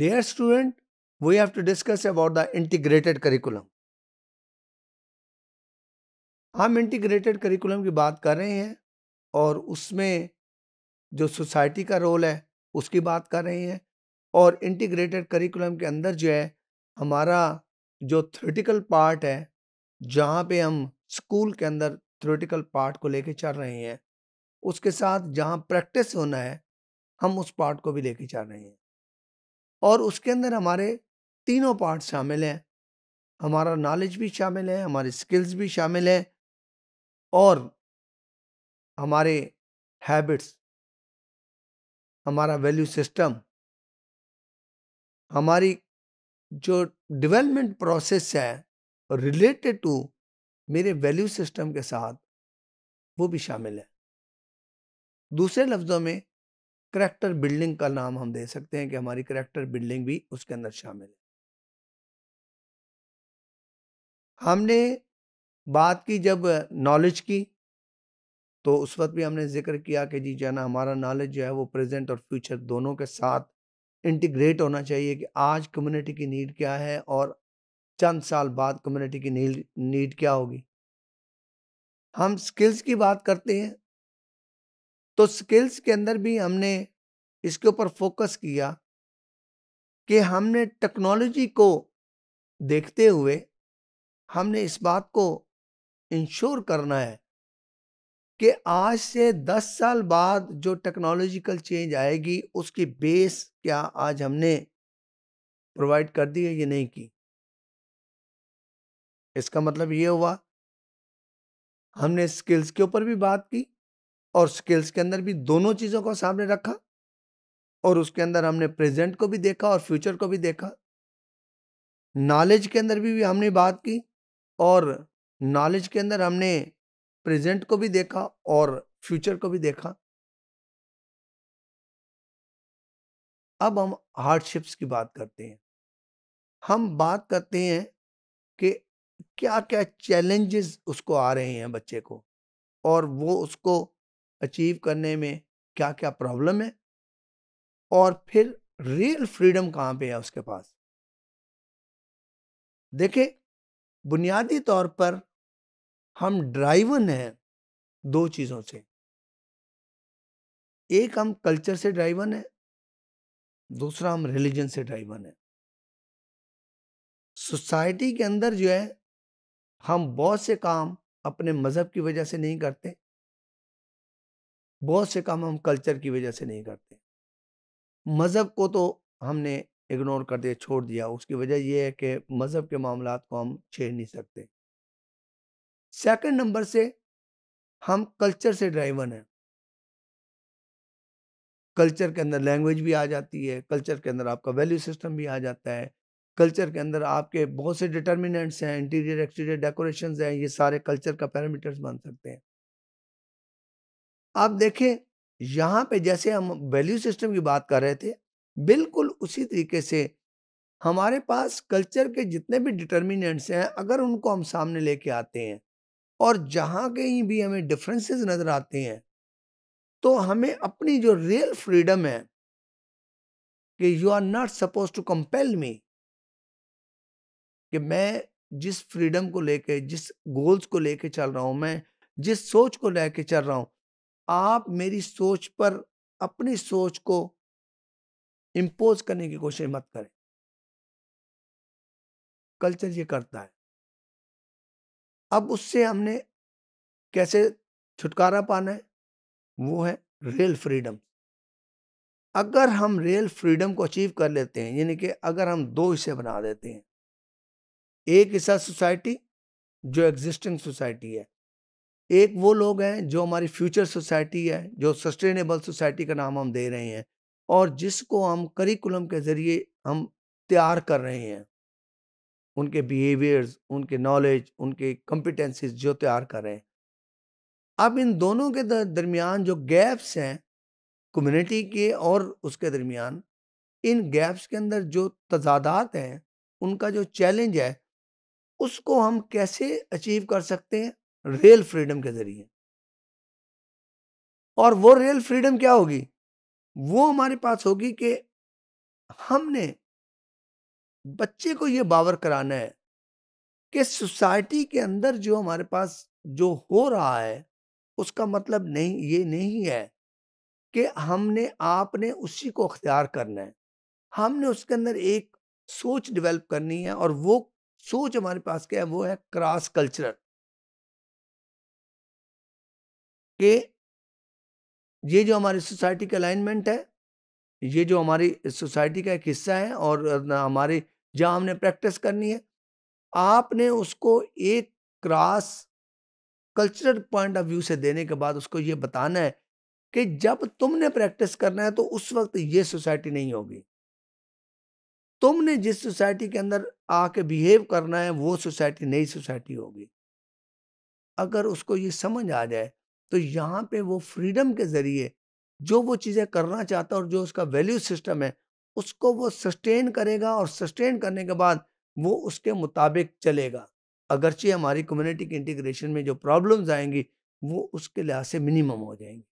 Dear student, we have to discuss about the integrated curriculum. हम integrated curriculum की बात कर रहे हैं और उसमें जो सोसाइटी का रोल है उसकी बात कर रहे हैं और इंटीग्रेटेड करिकुलम के अंदर जो है हमारा जो थ्रिटिकल पार्ट है जहाँ पे हम स्कूल के अंदर थ्रोटिकल पार्ट को लेके चल रहे हैं उसके साथ जहाँ प्रैक्टिस होना है हम उस पार्ट को भी लेके चल रहे हैं और उसके अंदर हमारे तीनों पार्ट शामिल हैं हमारा नॉलेज भी शामिल है हमारे स्किल्स भी शामिल हैं और हमारे हैबिट्स हमारा वैल्यू सिस्टम हमारी जो डेवलपमेंट प्रोसेस है रिलेटेड टू मेरे वैल्यू सिस्टम के साथ वो भी शामिल है दूसरे लफ्ज़ों में करैक्टर बिल्डिंग का नाम हम दे सकते हैं कि हमारी करेक्टर बिल्डिंग भी उसके अंदर शामिल है हमने बात की जब नॉलेज की तो उस वक्त भी हमने जिक्र किया कि जी जाना हमारा नॉलेज जो है वो प्रेजेंट और फ्यूचर दोनों के साथ इंटीग्रेट होना चाहिए कि आज कम्युनिटी की नीड क्या है और चंद साल बाद कम्युनिटी की नीड नीड क्या होगी हम स्किल्स की बात करते हैं तो स्किल्स के अंदर भी हमने इसके ऊपर फोकस किया कि हमने टेक्नोलॉजी को देखते हुए हमने इस बात को इंश्योर करना है कि आज से दस साल बाद जो टेक्नोलॉजिकल चेंज आएगी उसकी बेस क्या आज हमने प्रोवाइड कर दी है या नहीं की इसका मतलब ये हुआ हमने स्किल्स के ऊपर भी बात की और स्किल्स के अंदर भी दोनों चीज़ों को सामने रखा और उसके अंदर हमने प्रेजेंट को भी देखा और फ्यूचर को भी देखा नॉलेज के अंदर भी, भी हमने बात की और नॉलेज के अंदर हमने प्रेजेंट को भी देखा और फ्यूचर को भी देखा अब हम हार्डशिप्स की बात करते हैं हम बात करते हैं कि क्या क्या चैलेंजेस उसको आ रहे हैं बच्चे को और वो उसको अचीव करने में क्या क्या प्रॉब्लम है और फिर रियल फ्रीडम कहाँ पे है उसके पास देखें बुनियादी तौर पर हम ड्राइवन हैं दो चीज़ों से एक हम कल्चर से ड्राइवन है दूसरा हम रिलीजन से ड्राइवन है सोसाइटी के अंदर जो है हम बहुत से काम अपने मज़हब की वजह से नहीं करते बहुत से काम हम कल्चर की वजह से नहीं करते मज़हब को तो हमने इग्नोर कर दिया छोड़ दिया उसकी वजह यह है कि मज़हब के मामला को हम छेड़ नहीं सकते सेकंड नंबर से हम कल्चर से ड्राइवन हैं कल्चर के अंदर लैंग्वेज भी आ जाती है कल्चर के अंदर आपका वैल्यू सिस्टम भी आ जाता है कल्चर के अंदर आपके बहुत से डिटर्मिनेंट्स हैं इंटीरियर एक्सटीरियर डेकोरेशंस हैं ये सारे कल्चर का पैरामीटर्स बन सकते हैं आप देखें यहाँ पे जैसे हम वैल्यू सिस्टम की बात कर रहे थे बिल्कुल उसी तरीके से हमारे पास कल्चर के जितने भी डिटर्मिनेंट्स हैं अगर उनको हम सामने लेके आते हैं और जहाँ कहीं भी हमें डिफरेंसेस नज़र आते हैं तो हमें अपनी जो रियल फ्रीडम है कि you are not suppose to compel me कि मैं जिस फ्रीडम को लेके जिस गोल्स को लेके चल रहा हूँ मैं जिस सोच को लेके चल रहा हूँ आप मेरी सोच पर अपनी सोच को इम्पोज करने की कोशिश मत करें कल्चर ये करता है अब उससे हमने कैसे छुटकारा पाना है वो है रियल फ्रीडम अगर हम रियल फ्रीडम को अचीव कर लेते हैं यानी कि अगर हम दो हिस्से बना देते हैं एक हिस्सा सोसाइटी जो एग्जिस्टिंग सोसाइटी है एक वो लोग हैं जो हमारी फ्यूचर सोसाइटी है जो सस्टेनेबल सोसाइटी का नाम हम दे रहे हैं और जिसको हम करिकुलम के ज़रिए हम तैयार कर रहे हैं उनके बिहेवियर्स उनके नॉलेज उनके कॉम्पिटेंसीज जो तैयार कर रहे हैं अब इन दोनों के दरमियान जो गैप्स हैं कम्युनिटी के और उसके दरमियान इन गैप्स के अंदर जो तजादात हैं उनका जो चैलेंज है उसको हम कैसे अचीव कर सकते हैं रियल फ्रीडम के जरिए और वो रियल फ्रीडम क्या होगी वो हमारे पास होगी कि हमने बच्चे को ये बावर कराना है कि सोसाइटी के अंदर जो हमारे पास जो हो रहा है उसका मतलब नहीं ये नहीं है कि हमने आपने उसी को अख्तियार करना है हमने उसके अंदर एक सोच डेवलप करनी है और वो सोच हमारे पास क्या है वो है क्रॉस कल्चरल कि ये जो हमारी सोसाइटी का अलाइनमेंट है ये जो हमारी सोसाइटी का एक हिस्सा है और हमारे जहाँ हमने प्रैक्टिस करनी है आपने उसको एक cross cultural point of view से देने के बाद उसको ये बताना है कि जब तुमने प्रैक्टिस करना है तो उस वक्त ये सोसाइटी नहीं होगी तुमने जिस सोसाइटी के अंदर आके बिहेव करना है वो सोसाइटी नई सोसाइटी होगी अगर उसको ये समझ आ जाए तो यहाँ पे वो फ्रीडम के ज़रिए जो वो चीज़ें करना चाहता है और जो उसका वैल्यू सिस्टम है उसको वो सस्टेन करेगा और सस्टेन करने के बाद वो उसके मुताबिक चलेगा अगरचे हमारी कम्युनिटी के इंटीग्रेशन में जो प्रॉब्लम्स आएंगी वो उसके लिहाज से मिनिमम हो जाएंगी